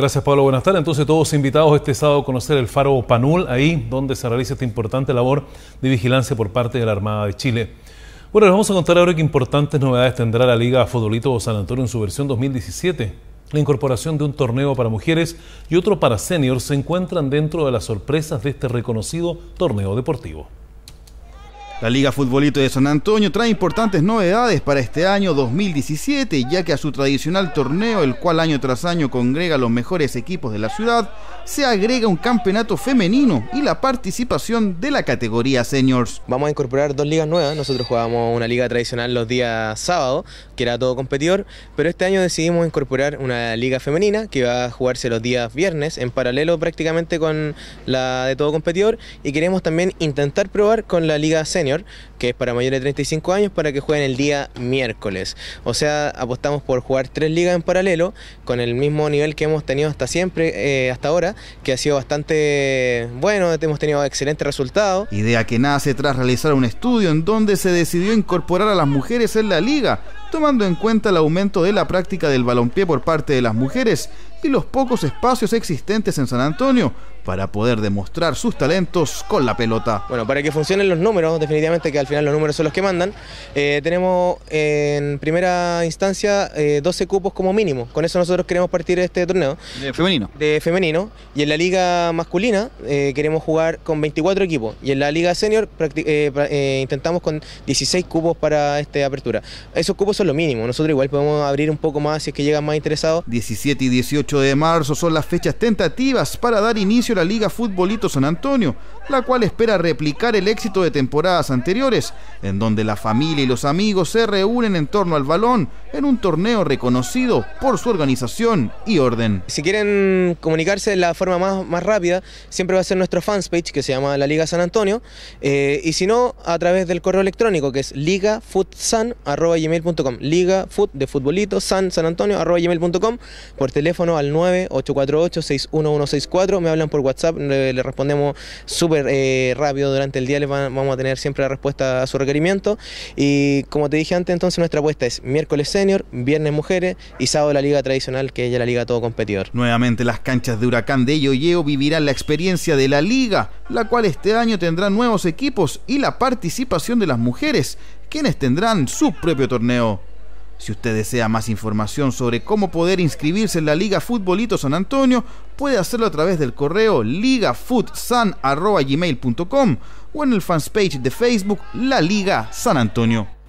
Gracias Pablo, buenas tardes. Entonces todos invitados este sábado a conocer el faro Panul, ahí donde se realiza esta importante labor de vigilancia por parte de la Armada de Chile. Bueno, les vamos a contar ahora qué importantes novedades tendrá la Liga Futbolito San Antonio en su versión 2017. La incorporación de un torneo para mujeres y otro para seniors se encuentran dentro de las sorpresas de este reconocido torneo deportivo. La Liga Futbolito de San Antonio trae importantes novedades para este año 2017, ya que a su tradicional torneo, el cual año tras año congrega los mejores equipos de la ciudad, se agrega un campeonato femenino y la participación de la categoría seniors. Vamos a incorporar dos ligas nuevas, nosotros jugábamos una liga tradicional los días sábado, que era todo competidor, pero este año decidimos incorporar una liga femenina que va a jugarse los días viernes, en paralelo prácticamente con la de todo competidor, y queremos también intentar probar con la liga senior que es para mayores de 35 años, para que jueguen el día miércoles. O sea, apostamos por jugar tres ligas en paralelo, con el mismo nivel que hemos tenido hasta siempre, eh, hasta ahora, que ha sido bastante bueno, hemos tenido excelentes resultados. Idea que nace tras realizar un estudio en donde se decidió incorporar a las mujeres en la liga, tomando en cuenta el aumento de la práctica del balompié por parte de las mujeres y los pocos espacios existentes en San Antonio para poder demostrar sus talentos con la pelota. Bueno, para que funcionen los números, definitivamente que al final los números son los que mandan, eh, tenemos en primera instancia 12 eh, cupos como mínimo. Con eso nosotros queremos partir este torneo. De femenino. De femenino. Y en la liga masculina eh, queremos jugar con 24 equipos. Y en la liga senior intentamos con 16 cupos para esta apertura. Esos cupos son lo mínimo. Nosotros igual podemos abrir un poco más si es que llegan más interesados. 17 y 18 8 de marzo son las fechas tentativas para dar inicio a la Liga Futbolito San Antonio, la cual espera replicar el éxito de temporadas anteriores, en donde la familia y los amigos se reúnen en torno al balón en un torneo reconocido por su organización y orden. Si quieren comunicarse de la forma más, más rápida, siempre va a ser nuestro fanspage que se llama La Liga San Antonio, eh, y si no, a través del correo electrónico que es ligafutsan.com, ligafut de futbolito, san, san Antonio, gmail.com, por teléfono al 9-848-61164, me hablan por WhatsApp, le, respondemos súper eh, rápido durante el día, les vamos a tener siempre la respuesta a su requerimiento, y como te dije antes, entonces nuestra apuesta es miércoles 6, viernes mujeres y sábado la liga tradicional, que es la liga todo competidor. Nuevamente las canchas de Huracán de Yoyeo vivirán la experiencia de la liga, la cual este año tendrá nuevos equipos y la participación de las mujeres, quienes tendrán su propio torneo. Si usted desea más información sobre cómo poder inscribirse en la Liga Futbolito San Antonio, puede hacerlo a través del correo ligafutsan.gmail.com o en el fanpage de Facebook La Liga San Antonio.